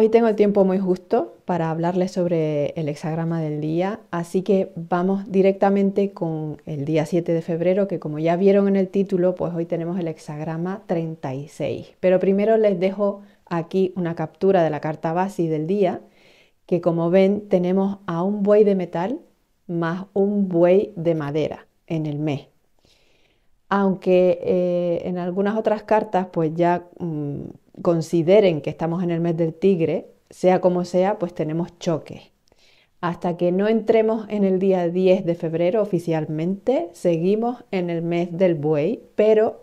Hoy tengo el tiempo muy justo para hablarles sobre el hexagrama del día, así que vamos directamente con el día 7 de febrero, que como ya vieron en el título, pues hoy tenemos el hexagrama 36. Pero primero les dejo aquí una captura de la carta base del día, que como ven tenemos a un buey de metal más un buey de madera en el mes. Aunque eh, en algunas otras cartas pues ya mm, consideren que estamos en el mes del tigre, sea como sea, pues tenemos choques. Hasta que no entremos en el día 10 de febrero oficialmente, seguimos en el mes del buey, pero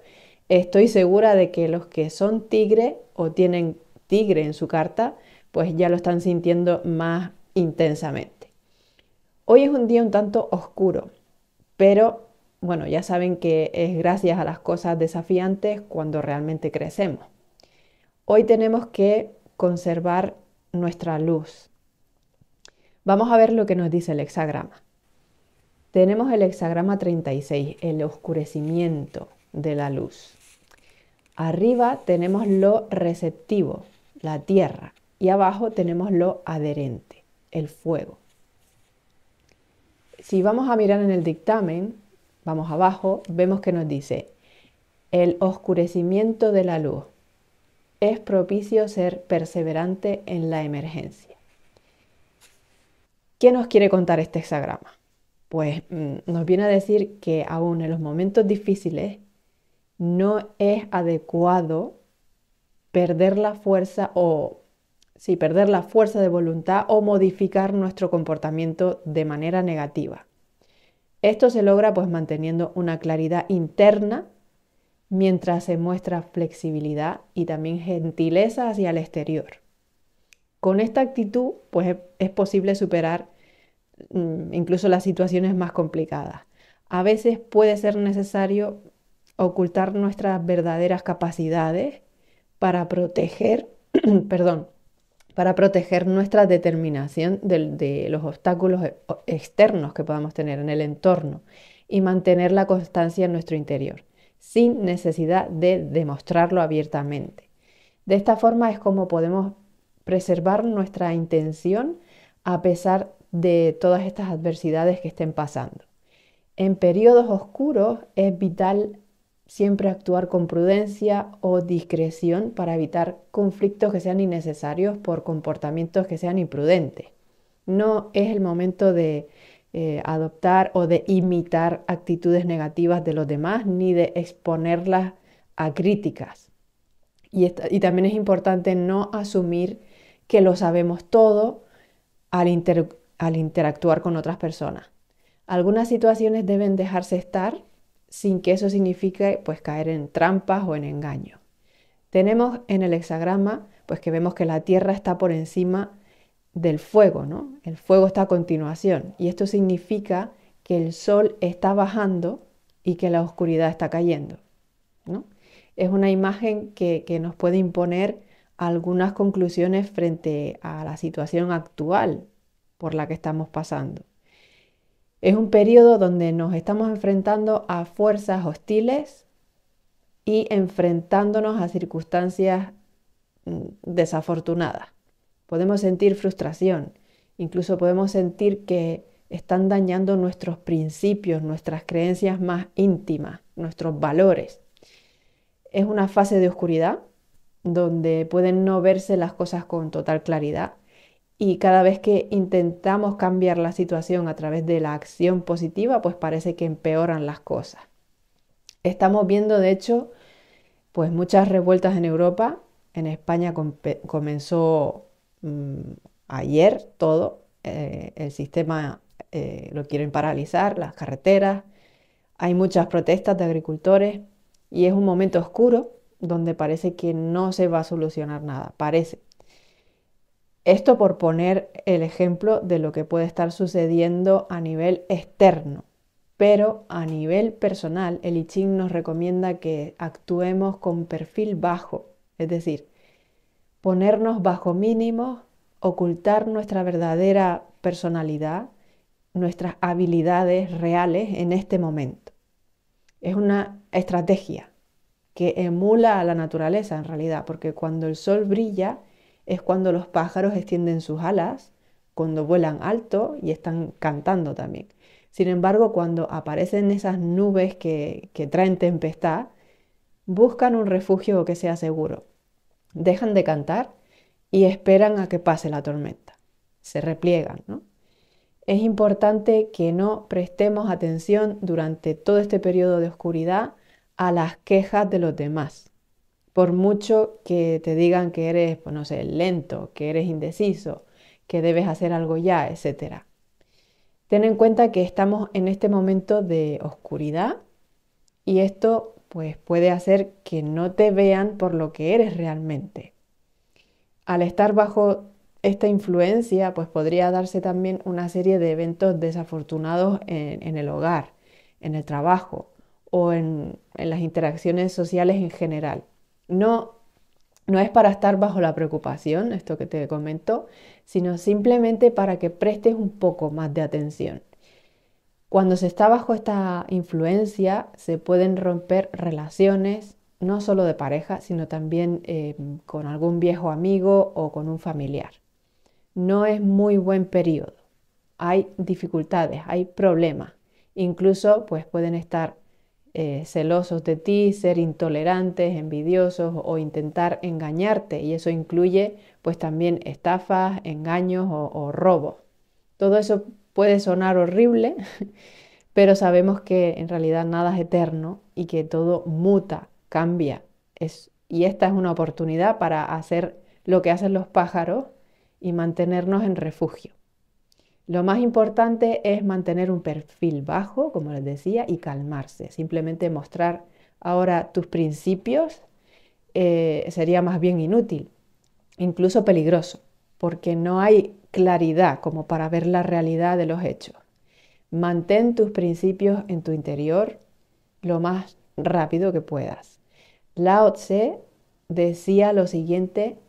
estoy segura de que los que son tigre o tienen tigre en su carta, pues ya lo están sintiendo más intensamente. Hoy es un día un tanto oscuro, pero bueno, ya saben que es gracias a las cosas desafiantes cuando realmente crecemos. Hoy tenemos que conservar nuestra luz. Vamos a ver lo que nos dice el hexagrama. Tenemos el hexagrama 36, el oscurecimiento de la luz. Arriba tenemos lo receptivo, la tierra, y abajo tenemos lo adherente, el fuego. Si vamos a mirar en el dictamen, vamos abajo, vemos que nos dice el oscurecimiento de la luz es propicio ser perseverante en la emergencia. ¿Qué nos quiere contar este hexagrama? Pues mm, nos viene a decir que aún en los momentos difíciles no es adecuado perder la fuerza o sí, perder la fuerza de voluntad o modificar nuestro comportamiento de manera negativa. Esto se logra pues manteniendo una claridad interna mientras se muestra flexibilidad y también gentileza hacia el exterior. Con esta actitud, pues es posible superar mm, incluso las situaciones más complicadas. A veces puede ser necesario ocultar nuestras verdaderas capacidades para proteger, perdón, para proteger nuestra determinación de los obstáculos e, externos que podamos tener en el entorno y mantener la constancia en nuestro interior sin necesidad de demostrarlo abiertamente. De esta forma es como podemos preservar nuestra intención a pesar de todas estas adversidades que estén pasando. En periodos oscuros es vital siempre actuar con prudencia o discreción para evitar conflictos que sean innecesarios por comportamientos que sean imprudentes. No es el momento de eh, adoptar o de imitar actitudes negativas de los demás ni de exponerlas a críticas. Y, también es importante no asumir que lo sabemos todo al, al interactuar con otras personas. Algunas situaciones deben dejarse estar sin que eso signifique pues caer en trampas o en engaño. Tenemos en el hexagrama pues que vemos que la Tierra está por encima del fuego, ¿no? El fuego está a continuación y esto significa que el sol está bajando y que la oscuridad está cayendo, ¿no? Es una imagen que, que nos puede imponer algunas conclusiones frente a la situación actual por la que estamos pasando. Es un periodo donde nos estamos enfrentando a fuerzas hostiles y enfrentándonos a circunstancias mm, desafortunadas podemos sentir frustración, incluso podemos sentir que están dañando nuestros principios, nuestras creencias más íntimas, nuestros valores. Es una fase de oscuridad donde pueden no verse las cosas con total claridad y cada vez que intentamos cambiar la situación a través de la acción positiva, pues parece que empeoran las cosas. Estamos viendo, de hecho, pues muchas revueltas en Europa. En España comenzó Mm, ayer todo, eh, el sistema eh, lo quieren paralizar, las carreteras, hay muchas protestas de agricultores y es un momento oscuro donde parece que no se va a solucionar nada, parece. Esto por poner el ejemplo de lo que puede estar sucediendo a nivel externo, pero a nivel personal el ICHIN nos recomienda que actuemos con perfil bajo, es decir, ponernos bajo mínimos, ocultar nuestra verdadera personalidad, nuestras habilidades reales en este momento. Es una estrategia que emula a la naturaleza en realidad, porque cuando el sol brilla es cuando los pájaros extienden sus alas, cuando vuelan alto y están cantando también. Sin embargo, cuando aparecen esas nubes que, que traen tempestad, buscan un refugio que sea seguro dejan de cantar y esperan a que pase la tormenta. Se repliegan, ¿no? Es importante que no prestemos atención durante todo este periodo de oscuridad a las quejas de los demás. Por mucho que te digan que eres, pues, no sé, lento, que eres indeciso, que debes hacer algo ya, etc. Ten en cuenta que estamos en este momento de oscuridad y esto pues puede hacer que no te vean por lo que eres realmente. Al estar bajo esta influencia, pues podría darse también una serie de eventos desafortunados en, el hogar, en el trabajo o en, las interacciones sociales en general. No, no es para estar bajo la preocupación, esto que te comento, sino simplemente para que prestes un poco más de atención. Cuando se está bajo esta influencia se pueden romper relaciones, no solo de pareja, sino también em, con algún viejo amigo o con un familiar. No es muy buen periodo. Hay dificultades, hay problemas. Incluso pues, pueden estar eh, celosos de ti, ser intolerantes, envidiosos o intentar engañarte. Y eso incluye pues también estafas, engaños o, robos. Todo eso Puede sonar horrible, pero sabemos que en realidad nada es eterno y que todo muta, cambia. y esta es una oportunidad para hacer lo que hacen los pájaros y mantenernos en refugio. Lo más importante es mantener un perfil bajo, como les decía, y calmarse. Simplemente mostrar ahora tus principios eh, sería más bien inútil, incluso peligroso, porque no hay claridad como para ver la realidad de los hechos. Mantén tus principios en tu interior lo más rápido que puedas. Lao Tse decía lo siguiente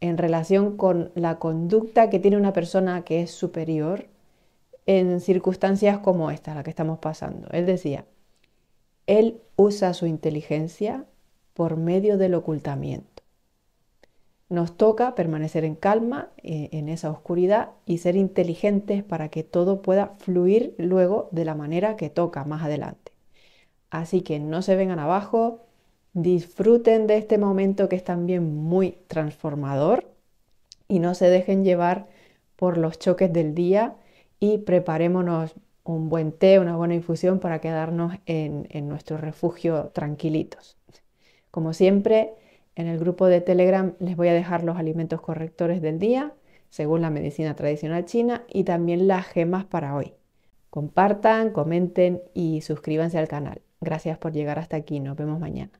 en relación con la conducta que tiene una persona que es superior en circunstancias como esta, la que estamos pasando. Él decía, él usa su inteligencia por medio del ocultamiento. Nos toca permanecer en calma eh, en esa oscuridad y ser inteligentes para que todo pueda fluir luego de la manera que toca más adelante. Así que no se vengan abajo, disfruten de este momento que es también muy transformador y no se dejen llevar por los choques del día y preparémonos un buen té, una buena infusión para quedarnos en nuestro refugio tranquilitos. Como siempre, en el grupo de Telegram les voy a dejar los alimentos correctores del día, según la medicina tradicional china, y también las gemas para hoy. Compartan, comenten y suscríbanse al canal. Gracias por llegar hasta aquí. Nos vemos mañana.